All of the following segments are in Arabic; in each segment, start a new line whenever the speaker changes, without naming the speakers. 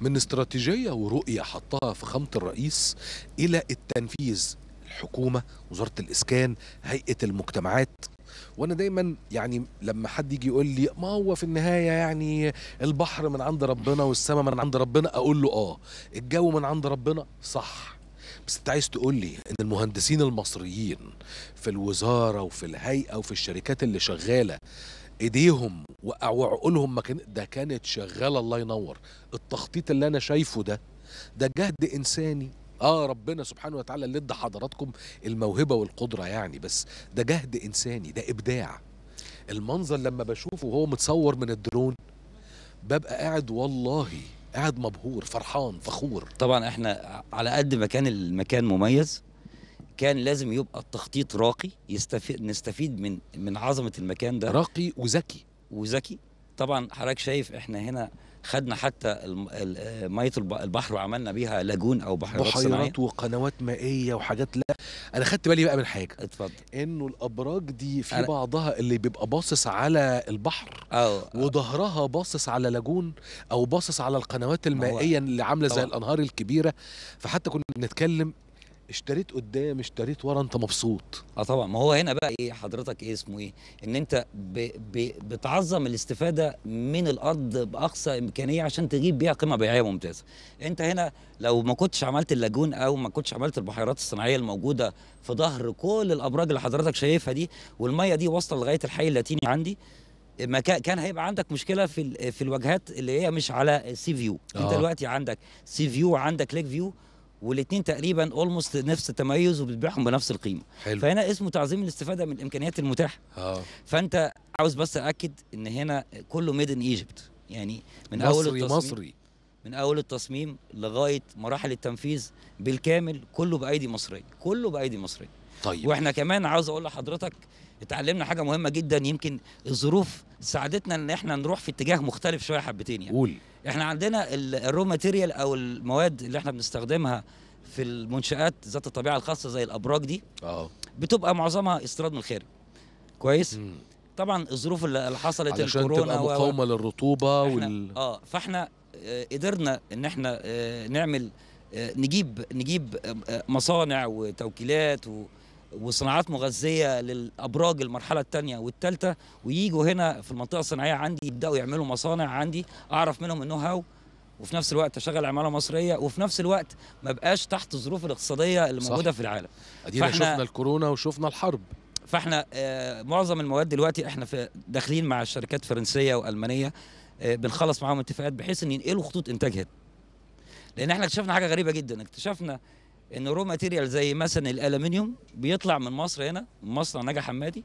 من استراتيجية ورؤية حطها فخامة الرئيس إلى التنفيذ الحكومة وزارة الإسكان هيئة المجتمعات وانا دايما يعني لما حد يجي يقول لي ما هو في النهايه يعني البحر من عند ربنا والسماء من عند ربنا اقول له اه الجو من عند ربنا صح بس انت عايز تقول لي ان المهندسين المصريين في الوزاره وفي الهيئه وفي الشركات اللي شغاله ايديهم واقول ما مكان ده كانت شغاله الله ينور التخطيط اللي انا شايفه ده ده جهد انساني اه ربنا سبحانه وتعالى اللي ادى حضراتكم الموهبه والقدره يعني بس ده جهد انساني ده ابداع المنظر لما بشوفه وهو متصور من الدرون ببقى قاعد والله قاعد مبهور فرحان فخور
طبعا احنا على قد ما كان المكان مميز كان لازم يبقى التخطيط راقي يستفيد نستفيد من من عظمه المكان ده راقي وذكي وذكي طبعا حضرتك شايف احنا هنا خدنا حتى آه، ميه البحر وعملنا بيها لاجون او بحيرات بحيرات
وقنوات مائيه وحاجات لا انا خدت بالي بقى من حاجه اتفضل انه الابراج دي في أنا... بعضها اللي بيبقى باصص على البحر أو... وظهرها باصص على لاجون او باصص على القنوات المائيه اللي عامله زي الانهار الكبيره فحتى كنا بنتكلم اشتريت قدام
اشتريت ورا انت مبسوط اه طبعا ما هو هنا بقى ايه حضرتك ايه اسمه ايه ان انت ب ب بتعظم الاستفاده من الارض باقصى امكانيه عشان تجيب بيها قيمه بيعيه ممتازه انت هنا لو ما كنتش عملت اللاجون او ما كنتش عملت البحيرات الصناعيه الموجوده في ظهر كل الابراج اللي حضرتك شايفها دي والميه دي واصله لغايه الحي اللاتيني عندي ما كان هيبقى عندك مشكله في في الواجهات اللي هي مش على سي فيو آه. انت دلوقتي عندك سي فيو عندك ليك فيو والاثنين تقريبا اولموست نفس التميز وبتبيعهم بنفس القيمه حلو. فهنا اسمه تعظيم الاستفاده من الامكانيات المتاحه اه فانت عاوز بس اكد ان هنا كله ميد ان ايجيبت يعني من مصري اول التصميم مصري من اول التصميم لغايه مراحل التنفيذ بالكامل كله بايدي مصريه كله بايدي مصريه طيب واحنا كمان عاوز اقول لحضرتك اتعلمنا حاجه مهمه جدا يمكن الظروف ساعدتنا ان احنا نروح في اتجاه مختلف شويه حبتين يعني قول احنا عندنا الرو ماتيريال او المواد اللي احنا بنستخدمها في المنشات ذات الطبيعه الخاصه زي الابراج دي اه بتبقى معظمها استيراد من الخارج كويس مم. طبعا الظروف اللي حصلت علشان الكورونا تبقى مقاومه و...
للرطوبه وال
اه فاحنا آه، قدرنا ان احنا آه، نعمل آه، نجيب نجيب مصانع وتوكيلات و... وصناعات مغذيه للابراج المرحله الثانيه والثالثه وييجوا هنا في المنطقه الصناعيه عندي يبداوا يعملوا مصانع عندي اعرف منهم النو هاو وفي نفس الوقت اشغل عماله مصريه وفي نفس الوقت ما بقاش تحت الظروف الاقتصاديه اللي صح. موجوده في العالم ادينا شفنا الكورونا وشفنا الحرب فاحنا آه، معظم المواد دلوقتي احنا في داخلين مع الشركات فرنسيه والمانيه آه، بنخلص معاهم اتفاقات بحيث ان ينقلوا خطوط انتاجها لان احنا اكتشفنا حاجه غريبه جدا اكتشفنا ان رو ماتيريال زي مثلا الالومنيوم بيطلع من مصر هنا من مصنع نجا حمادي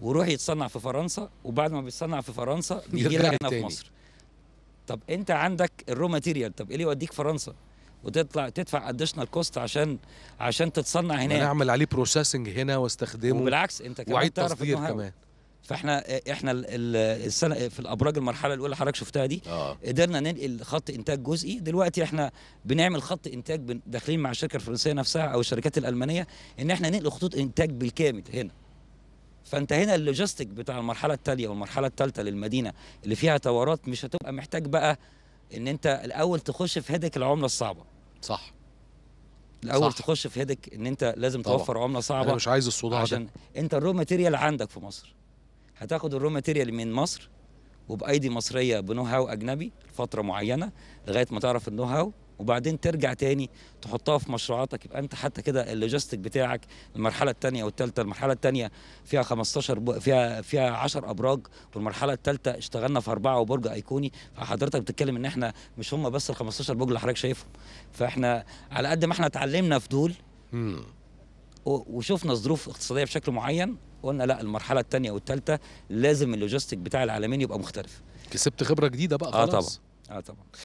ويروح يتصنع في فرنسا وبعد ما بيتصنع في فرنسا بيجي لك هنا في مصر طب انت عندك الرو ماتيريال طب ايه اللي يوديك فرنسا وتطلع تدفع اديشنال كوست عشان عشان تتصنع هناك انا اعمل
عليه بروسيسنج هنا واستخدمه وبالعكس انت كمان تعرف تصدير كمان
فاحنا احنا السنه في الابراج المرحله الاولى حضرتك شفتها دي آه. قدرنا ننقل خط انتاج جزئي دلوقتي احنا بنعمل خط انتاج داخلين مع الشركه الفرنسيه نفسها او الشركات الالمانيه ان احنا ننقل خطوط انتاج بالكامل هنا فانت هنا اللوجيستيك بتاع المرحله التاليه والمرحله الثالثه للمدينه اللي فيها توارات مش هتبقى محتاج بقى ان انت الاول تخش في هدك العمله الصعبه صح الاول صح. تخش في هدك ان انت لازم طبعا. توفر عمله صعبه انا مش عايز الصداع عشان ده. انت الرو ماتيريال عندك في مصر هتاخد الرو ماتيريال من مصر وبايدي مصريه بنو هاو اجنبي فتره معينه لغايه ما تعرف النو هاو وبعدين ترجع تاني تحطها في مشروعاتك يبقى انت حتى كده اللوجيستيك بتاعك المرحله الثانيه والثالثه المرحله الثانيه فيها 15 ب... فيها فيها 10 ابراج والمرحله الثالثه اشتغلنا في اربعه وبرج ايقوني فحضرتك بتتكلم ان احنا مش هم بس ال 15 برج اللي حضرتك شايفهم فاحنا على قد ما احنا اتعلمنا في دول وشفنا ظروف اقتصاديه بشكل معين قلنا لا المرحله الثانيه والثالثه لازم اللوجيستيك بتاع العالمين يبقى مختلف كسبت خبره جديده بقى آه، خلاص اه طبعا اه طبعا